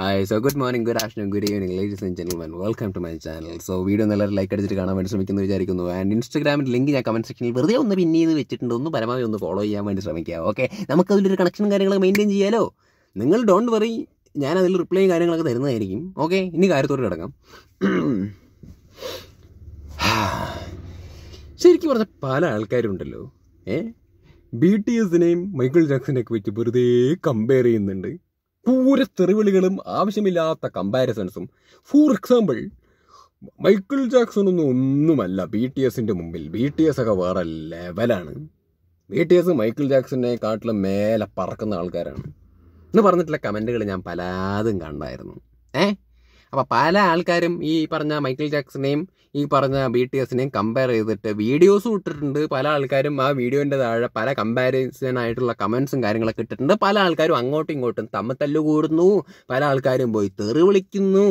hi so good morning good afternoon good evening ladies and gentleman welcome to my channel so video നല്ല like അടിച്ചിട്ട് കാണാൻ വേണ്ടി ശ്രമിക്കുന്നു വിചാരിക്കുന്നു ആൻഡ് ഇൻസ്റ്റാഗ്രാമിൽ ലിങ്ക് ഞാൻ കമൻറ്റ് സെക്ഷനിൽ വെറുതെ ഒന്ന് പിൻ ചെയ്ത് വെച്ചിട്ടുണ്ട് ഒന്ന് പരമാവധി ഒന്ന് ഫോളോ ചെയ്യാൻ വേണ്ടി ശ്രമിക്കുക ഓക്കെ നമുക്ക് അതിലൊരു കണക്ഷനും കാര്യങ്ങളൊക്കെ മെയിൻറ്റെയിൻ ചെയ്യാലോ നിങ്ങൾ ഡോണ്ട് വറി ഞാൻ അതിൽ റിപ്ലൈയും കാര്യങ്ങളൊക്കെ തരുന്നതായിരിക്കും ഓക്കെ ഇനി കാര്യത്തോട് കിടക്കാം ശരിക്കും പറഞ്ഞ പല ആൾക്കാരുണ്ടല്ലോ ഏ ബി ടി എസിനെയും മൈക്കിൾ ജാക്സനെയൊക്കെ വെച്ച് വെറുതെ കമ്പയർ ചെയ്യുന്നുണ്ട് കൂര തെറിവിളികളും ആവശ്യമില്ലാത്ത കമ്പാരിസൺസും ഫോർ എക്സാമ്പിൾ മൈക്കിൾ ജാക്സൺ ഒന്നും ഒന്നുമല്ല ബി ടി എസിൻ്റെ മുമ്പിൽ ബി ടി എസ് ഒക്കെ വേറെ ലെവലാണ് ബി ടി എസ് മൈക്കിൾ ജാക്സനെ കാട്ടിലും മേലെ പറക്കുന്ന ആൾക്കാരാണ് എന്ന് പറഞ്ഞിട്ടുള്ള കമൻറ്റുകൾ ഞാൻ പലതും കണ്ടായിരുന്നു ഏ അപ്പോൾ പല ആൾക്കാരും ഈ പറഞ്ഞ മൈക്കിൾ ജാക്സനെയും ഈ പറഞ്ഞ ബി ടി എസിനെയും കമ്പയർ ചെയ്തിട്ട് വീഡിയോസും ഇട്ടിട്ടുണ്ട് പല ആൾക്കാരും ആ വീഡിയോൻ്റെ താഴെ പല കമ്പാരിസൺ ആയിട്ടുള്ള കമൻസും കാര്യങ്ങളൊക്കെ ഇട്ടിട്ടുണ്ട് പല ആൾക്കാരും അങ്ങോട്ടും ഇങ്ങോട്ടും തമ്മത്തല്ല് കൂടുന്നു പല ആൾക്കാരും പോയി തെറി വിളിക്കുന്നു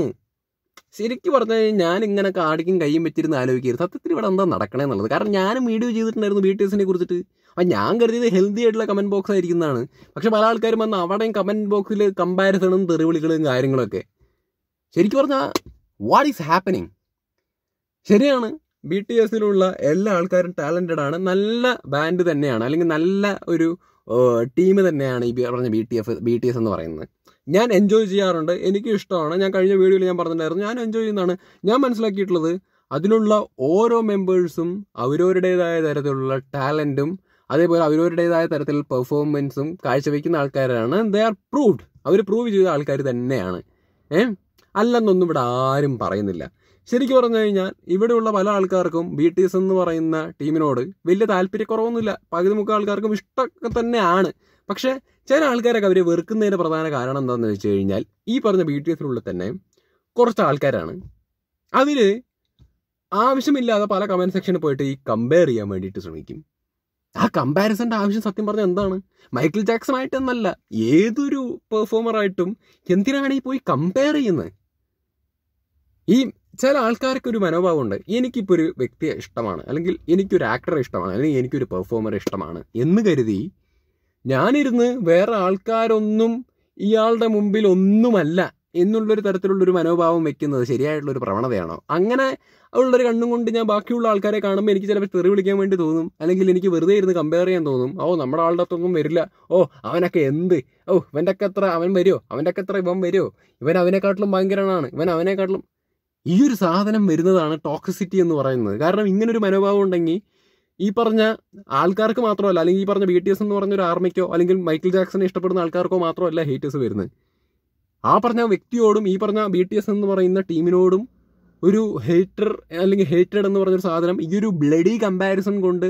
ശരിക്കും പറഞ്ഞാൽ ഞാൻ ഇങ്ങനെ കാടിക്കും കയ്യും വെച്ചിരുന്ന് ആലോചിക്കരുത് സത്യത്തിൽ ഇവിടെ എന്താ നടക്കണേ എന്നുള്ളത് കാരണം ഞാനും വീഡിയോ ചെയ്തിട്ടുണ്ടായിരുന്നു ബി ടി എസിനെ കുറിച്ചിട്ട് അപ്പം ഞാൻ കരുതിയത് ഹെൽത്തി ആയിട്ടുള്ള കമൻറ്റ് ബോക്സ് ആയിരിക്കുന്നതാണ് പക്ഷെ പല ആൾക്കാരും വന്ന് അവിടെയും കമൻറ്റ് ബോക്സിൽ കമ്പാരിസണും തെറിവിളികളും കാര്യങ്ങളൊക്കെ ശരിക്കും പറഞ്ഞാൽ വാട്ട് ഈസ് ഹാപ്പനിങ് ശരിയാണ് ബി ടി എസിലുള്ള എല്ലാ ആൾക്കാരും ടാലൻറ്റഡ് ആണ് നല്ല ബാൻഡ് തന്നെയാണ് അല്ലെങ്കിൽ നല്ല ഒരു ടീം തന്നെയാണ് ഈ പറഞ്ഞ B T F B T S എന്ന് പറയുന്നത് ഞാൻ എൻജോയ് ചെയ്യാറുണ്ട് എനിക്ക് ഇഷ്ടമാണ് ഞാൻ കഴിഞ്ഞ വീഡിയോയിൽ ഞാൻ പറഞ്ഞിട്ടുണ്ടായിരുന്നു ഞാൻ എൻജോയ് ചെയ്യുന്നതാണ് ഞാൻ മനസ്സിലാക്കിയിട്ടുള്ളത് അതിലുള്ള ഓരോ മെമ്പേഴ്സും അവരവരുടേതായ തരത്തിലുള്ള ടാലൻറ്റും അതേപോലെ അവരവരുടേതായ തരത്തിൽ പെർഫോമൻസും കാഴ്ചവെക്കുന്ന ആൾക്കാരാണ് ദേ ആർ പ്രൂവ്ഡ് അവർ പ്രൂവ് ചെയ്ത ആൾക്കാർ തന്നെയാണ് ഏ അല്ലെന്നൊന്നും ഇവിടെ ആരും പറയുന്നില്ല ശരിക്കും പറഞ്ഞു കഴിഞ്ഞാൽ ഇവിടെയുള്ള പല ആൾക്കാർക്കും ബി ടി എസ് എന്ന് പറയുന്ന ടീമിനോട് വലിയ താല്പര്യക്കുറവൊന്നുമില്ല പകുതി മുക്കാൽ ആൾക്കാർക്കും ഇഷ്ടമൊക്കെ തന്നെയാണ് പക്ഷേ ചില ആൾക്കാരൊക്കെ അവരെ വെറുക്കുന്നതിൻ്റെ പ്രധാന കാരണം എന്താണെന്ന് വെച്ച് കഴിഞ്ഞാൽ ഈ പറഞ്ഞ ബി ടി എസിനുള്ളിൽ തന്നെ കുറച്ച് ആൾക്കാരാണ് അതിൽ ആവശ്യമില്ലാതെ പല കമൻറ്റ് സെക്ഷനിൽ പോയിട്ട് ഈ കമ്പയർ ചെയ്യാൻ വേണ്ടിയിട്ട് ശ്രമിക്കും ആ കമ്പാരിസൻ്റെ ആവശ്യം സത്യം പറഞ്ഞാൽ എന്താണ് മൈക്കിൾ ജാക്സൺ ആയിട്ടെന്നല്ല ഏതൊരു പെർഫോമറായിട്ടും എന്തിനാണ് ഈ പോയി കമ്പയർ ചെയ്യുന്നത് ഈ ചില ആൾക്കാർക്ക് ഒരു മനോഭാവമുണ്ട് എനിക്കിപ്പോൾ ഒരു വ്യക്തിയെ ഇഷ്ടമാണ് അല്ലെങ്കിൽ എനിക്കൊരു ആക്ടറെ ഇഷ്ടമാണ് അല്ലെങ്കിൽ എനിക്കൊരു പെർഫോമറെ ഇഷ്ടമാണ് എന്ന് കരുതി ഞാനിരുന്ന് വേറെ ആൾക്കാരൊന്നും ഇയാളുടെ മുമ്പിൽ ഒന്നുമല്ല എന്നുള്ളൊരു തരത്തിലുള്ളൊരു മനോഭാവം വെക്കുന്നത് ശരിയായിട്ടുള്ളൊരു പ്രവണതയാണോ അങ്ങനെ ഉള്ളൊരു കണ്ണും കൊണ്ട് ഞാൻ ബാക്കിയുള്ള ആൾക്കാരെ കാണുമ്പോൾ എനിക്ക് ചിലപ്പോൾ തെറി വിളിക്കാൻ വേണ്ടി തോന്നും അല്ലെങ്കിൽ എനിക്ക് വെറുതെ ഇരുന്ന് കമ്പയർ ചെയ്യാൻ തോന്നും ഓ നമ്മുടെ ആളുടെ അത്തൊന്നും വരില്ല ഓ അവനൊക്കെ എന്ത് ഓ ഇവൻ്റെ ഒക്കെ എത്ര അവൻ വരുമോ അവൻ്റെ ഒക്കെ എത്ര ഇവൻ വരുമോ ഇവൻ അവനെക്കാട്ടിലും ഭയങ്കരനാണ് ഇവൻ അവനെക്കാട്ടിലും ഈ ഒരു സാധനം വരുന്നതാണ് ടോക്സിസിറ്റി എന്ന് പറയുന്നത് കാരണം ഇങ്ങനൊരു മനോഭാവം ഉണ്ടെങ്കിൽ ഈ പറഞ്ഞ ആൾക്കാർക്ക് മാത്രമല്ല അല്ലെങ്കിൽ ഈ പറഞ്ഞ ബി ടി എസ് എന്ന് പറഞ്ഞ ഒരു ആർമിക്കോ അല്ലെങ്കിൽ മൈക്കിൾ ജാക്സനെ ഇഷ്ടപ്പെടുന്ന ആൾക്കാർക്കോ മാത്രമല്ല ഹേറ്റേഴ്സ് വരുന്നത് ആ പറഞ്ഞ വ്യക്തിയോടും ഈ പറഞ്ഞ ബി ടി എസ് എന്ന് പറയുന്ന ടീമിനോടും ഒരു ഹേറ്റർ അല്ലെങ്കിൽ ഹേറ്റഡ് എന്ന് പറഞ്ഞൊരു സാധനം ഈ ഒരു ബ്ലഡി കമ്പാരിസൺ കൊണ്ട്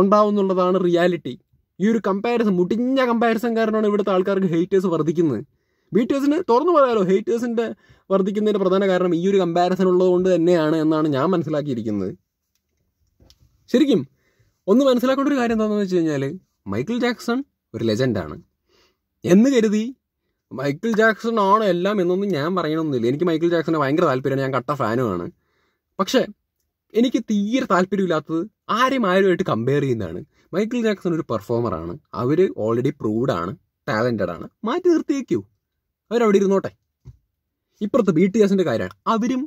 ഉണ്ടാവുന്നുള്ളതാണ് റിയാലിറ്റി ഈ ഒരു കമ്പാരിസൺ മുടിഞ്ഞ കമ്പാരിസൺ കാരണമാണ് ഇവിടുത്തെ ആൾക്കാർക്ക് ഹേറ്റേഴ്സ് വർദ്ധിക്കുന്നത് ബീറ്റേഴ്സിന് തുറന്നു പറയാലോ ഹേറ്റേഴ്സിൻ്റെ വർദ്ധിക്കുന്നതിൻ്റെ പ്രധാന കാരണം ഈ ഒരു കമ്പാരിസൺ ഉള്ളതുകൊണ്ട് തന്നെയാണ് എന്നാണ് ഞാൻ മനസ്സിലാക്കിയിരിക്കുന്നത് ശരിക്കും ഒന്ന് മനസ്സിലാക്കേണ്ട ഒരു കാര്യം എന്താണെന്ന് വെച്ച് കഴിഞ്ഞാൽ മൈക്കിൾ ജാക്സൺ ഒരു ലെജൻഡാണ് എന്ന് കരുതി മൈക്കിൾ ജാക്സൺ ആണ് എല്ലാം എന്നൊന്നും ഞാൻ പറയണമെന്നില്ല എനിക്ക് മൈക്കിൾ ജാക്സനെ ഭയങ്കര താല്പര്യമാണ് ഞാൻ കട്ട ഫാനുമാണ് പക്ഷേ എനിക്ക് തീരെ താല്പര്യമില്ലാത്തത് ആരും ആരുമായിട്ട് കമ്പയർ ചെയ്യുന്നതാണ് മൈക്കിൾ ജാക്സൺ ഒരു പെർഫോമറാണ് അവർ ഓൾറെഡി പ്രൂവ്ഡ് ആണ് ആണ് മാറ്റി നിർത്തിയേക്കൂ അവരവിടെ ഇരുന്നോട്ടെ ഇപ്പുറത്ത് ബി ടി എസിൻ്റെ കാര്യമാണ് അവരും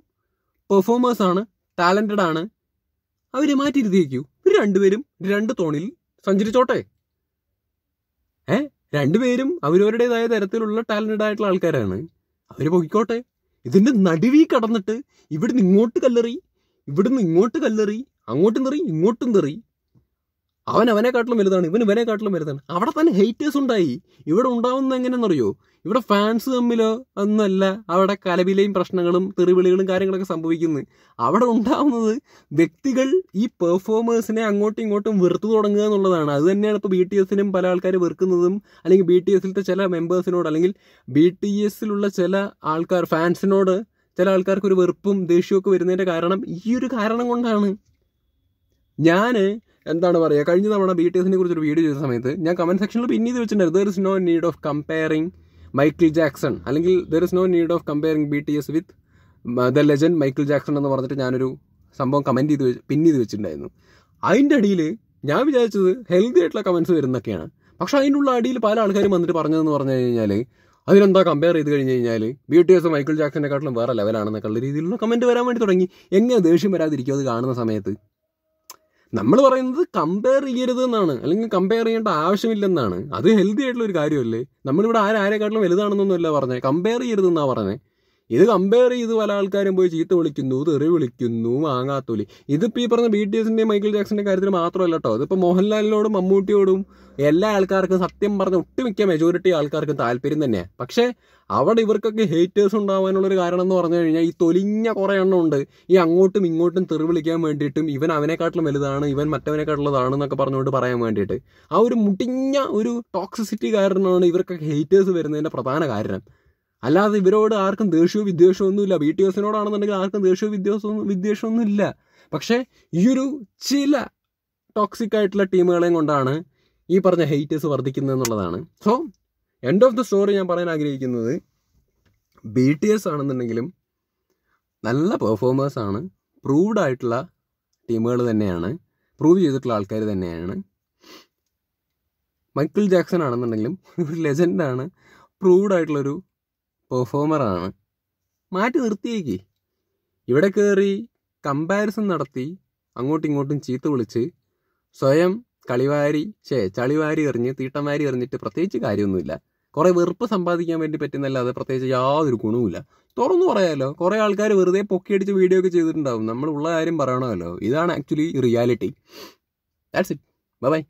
പെർഫോമേഴ്സാണ് ടാലൻറ്റഡ് ആണ് അവരെ മാറ്റിയിരുത്തിയേക്കൂ ഇവർ രണ്ടുപേരും രണ്ട് തോണിൽ സഞ്ചരിച്ചോട്ടെ ഏ രണ്ടുപേരും അവരവരുടേതായ തരത്തിലുള്ള ടാലൻറ്റഡ് ആയിട്ടുള്ള ആൾക്കാരാണ് അവർ പൊയ്ക്കോട്ടെ ഇതിൻ്റെ നടുവി കടന്നിട്ട് ഇവിടുന്ന് ഇങ്ങോട്ട് കല്ലെറി ഇവിടുന്ന് ഇങ്ങോട്ട് കല്ലെറി അങ്ങോട്ടും തെറി ഇങ്ങോട്ടും തെറി അവൻ അവനെക്കാട്ടിലും വലുതാണ് ഇവൻ ഇവനെക്കാട്ടിലും വലുതാണ് അവിടെ തന്നെ ഹെയ്റ്റേഴ്സ് ഉണ്ടായി ഇവിടെ ഉണ്ടാവുന്നത് എങ്ങനെയെന്നറിയോ ഇവിടെ ഫാൻസ് തമ്മിലോ ഒന്നല്ല അവിടെ കലവിലെയും പ്രശ്നങ്ങളും തെറിവിളികളും കാര്യങ്ങളൊക്കെ സംഭവിക്കുന്നത് അവിടെ ഉണ്ടാവുന്നത് വ്യക്തികൾ ഈ പെർഫോമേഴ്സിനെ അങ്ങോട്ടും ഇങ്ങോട്ടും വെറുത്തു തുടങ്ങുക എന്നുള്ളതാണ് അത് തന്നെയാണ് ഇപ്പോൾ ബി ടി എസിനും പല ആൾക്കാർ വെറുക്കുന്നതും അല്ലെങ്കിൽ ബി ടി എസിലത്തെ ചില മെമ്പേഴ്സിനോട് അല്ലെങ്കിൽ ബി ടി എസിലുള്ള ചില ആൾക്കാർ ഫാൻസിനോട് ചില ആൾക്കാർക്ക് ഒരു വെറുപ്പും ദേഷ്യമൊക്കെ വരുന്നതിൻ്റെ കാരണം ഈ ഒരു കാരണം കൊണ്ടാണ് ഞാൻ എന്താണ് പറയുക കഴിഞ്ഞ തവണ ബി ടി എസിനെ കുറിച്ചൊരു വീഡിയോ ചെയ്ത സമയത്ത് ഞാൻ കമൻറ്റ് സെക്ഷനിൽ പിന്നെ ഇത് വെച്ചിട്ടുണ്ടായിരുന്നു there is no need of comparing Michael Jackson അല്ലെങ്കിൽ there is no need of comparing B T S with the legend Michael Jackson എന്ന് പറഞ്ഞിട്ട് ഞാനൊരു സംഭവം കമൻറ്റ് ചെയ്ത് പിന്നെ ഇത് വെച്ചിട്ടുണ്ടായിരുന്നു അതിൻ്റെ അടിയിൽ ഞാൻ വിചാരിച്ചത് ഹെൽത്തി ആയിട്ടുള്ള കമൻസ് വരുന്നൊക്കെയാണ് പക്ഷേ അതിനുള്ള അടിയിൽ പല ആൾക്കാരും വന്നിട്ട് പറഞ്ഞതെന്ന് പറഞ്ഞു കഴിഞ്ഞാൽ അതിനെന്താ കമ്പയർ ചെയ്ത് കഴിഞ്ഞ് കഴിഞ്ഞാൽ ബി ടി എസ് മൈക്കിൾ ജാക്സനെക്കാട്ടിലും വേറെ ഉള്ള രീതിയിലുള്ള കമൻറ്റ് വരാൻ വേണ്ടി തുടങ്ങി എങ്ങനെ ദേഷ്യം വരാതിരിക്കും അത് കാണുന്ന സമയത്ത് നമ്മൾ പറയുന്നത് കമ്പയർ ചെയ്യരുത് എന്നാണ് അല്ലെങ്കിൽ കമ്പയർ ചെയ്യേണ്ട ആവശ്യമില്ലെന്നാണ് അത് ഹെൽത്തി ആയിട്ടുള്ള ഒരു കാര്യമല്ലേ നമ്മളിവിടെ ആരാരെക്കാട്ടിലും വലുതാണെന്നൊന്നുമല്ല പറഞ്ഞത് കമ്പയർ ചെയ്യരുതെന്നാണ് പറഞ്ഞത് ഇത് കമ്പയർ ചെയ്ത് പല ആൾക്കാരും പോയി ചീത്ത വിളിക്കുന്നു തെറി വിളിക്കുന്നു മാങ്ങാത്തൊലി ഇതിപ്പോൾ ഈ പറഞ്ഞ ബി ടി എസിൻ്റെയും മൈക്കിൾ ജാക്സിൻ്റെ കാര്യത്തിൽ മാത്രമല്ല കേട്ടോ അതിപ്പോൾ മോഹൻലാലിനോടും മമ്മൂട്ടിയോടും എല്ലാ ആൾക്കാർക്കും സത്യം പറഞ്ഞ ഒട്ടുമിക്ക മെജോറിറ്റി ആൾക്കാർക്കും താല്പര്യം തന്നെയാണ് പക്ഷേ അവിടെ ഇവർക്കൊക്കെ ഹേറ്റേഴ്സ് ഉണ്ടാവാനുള്ളൊരു കാരണം എന്ന് പറഞ്ഞു കഴിഞ്ഞാൽ ഈ തൊലിഞ്ഞ കുറേ എണ്ണം ഉണ്ട് ഈ അങ്ങോട്ടും ഇങ്ങോട്ടും തെറി വിളിക്കാൻ വേണ്ടിയിട്ടും ഇവൻ അവനെക്കാട്ടിലും വലുതാണ് ഇവൻ മറ്റവനെക്കാട്ടിലുള്ളതാണ് എന്നൊക്കെ പറഞ്ഞുകൊണ്ട് പറയാൻ വേണ്ടിയിട്ട് ആ ഒരു മുടിഞ്ഞ ഒരു ടോക്സിസിറ്റി കാരണമാണ് ഇവർക്കൊക്കെ ഹേറ്റേഴ്സ് വരുന്നതിൻ്റെ പ്രധാന കാരണം അല്ലാതെ ഇവരോട് ആർക്കും ദേഷ്യവും വിദ്വേഷവും ഒന്നുമില്ല ബി ടി എസിനോടാണെന്നുണ്ടെങ്കിൽ ആർക്കും ദേഷ്യവും വിദ്വേഷവും വിദ്വേഷവും ഒന്നുമില്ല പക്ഷേ ഒരു ചില ടോക്സിക് ആയിട്ടുള്ള ടീമുകളെയും കൊണ്ടാണ് ഈ പറഞ്ഞ ഹെയ്റ്റേഴ്സ് വർദ്ധിക്കുന്നത് എന്നുള്ളതാണ് so end of the story ഞാൻ പറയാൻ ആഗ്രഹിക്കുന്നത് ബി ടി എസ് ആണെന്നുണ്ടെങ്കിലും നല്ല പെർഫോമേഴ്സാണ് പ്രൂവ്ഡ് ആയിട്ടുള്ള ടീമുകൾ തന്നെയാണ് പ്രൂവ് ചെയ്തിട്ടുള്ള ആൾക്കാർ തന്നെയാണ് മൈക്കിൾ ജാക്സൺ ആണെന്നുണ്ടെങ്കിലും ഒരു ലെജൻഡാണ് പ്രൂവ്ഡ് ആയിട്ടുള്ളൊരു പെർഫോമറാണ് മാറ്റി നിർത്തിയേക്ക് ഇവിടെ കയറി കമ്പാരിസൺ നടത്തി അങ്ങോട്ടും ഇങ്ങോട്ടും ചീത്ത വിളിച്ച് സ്വയം കളിവാരി ഛേ ചളിവാരി എറിഞ്ഞ് തീട്ടമാരി എറിഞ്ഞിട്ട് പ്രത്യേകിച്ച് കാര്യമൊന്നുമില്ല കുറേ വെറുപ്പ് സമ്പാദിക്കാൻ വേണ്ടി പറ്റുന്നല്ലാതെ പ്രത്യേകിച്ച് യാതൊരു ഗുണവുമില്ല തുറന്നു പറയാമല്ലോ കുറേ ആൾക്കാർ വെറുതെ പൊക്കിയടിച്ച് വീഡിയോ ഒക്കെ ചെയ്തിട്ടുണ്ടാവും നമ്മളുള്ള കാര്യം പറയണമല്ലോ ഇതാണ് actually reality that's it by